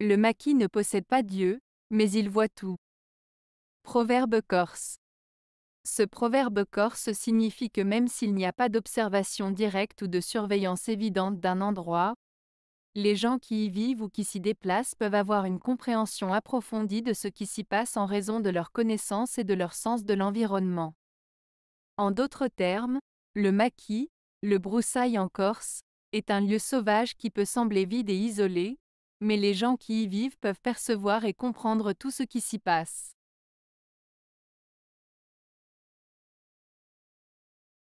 Le maquis ne possède pas Dieu, mais il voit tout. Proverbe corse. Ce proverbe corse signifie que même s'il n'y a pas d'observation directe ou de surveillance évidente d'un endroit, les gens qui y vivent ou qui s'y déplacent peuvent avoir une compréhension approfondie de ce qui s'y passe en raison de leur connaissance et de leur sens de l'environnement. En d'autres termes, le maquis, le broussaille en Corse, est un lieu sauvage qui peut sembler vide et isolé, mais les gens qui y vivent peuvent percevoir et comprendre tout ce qui s'y passe.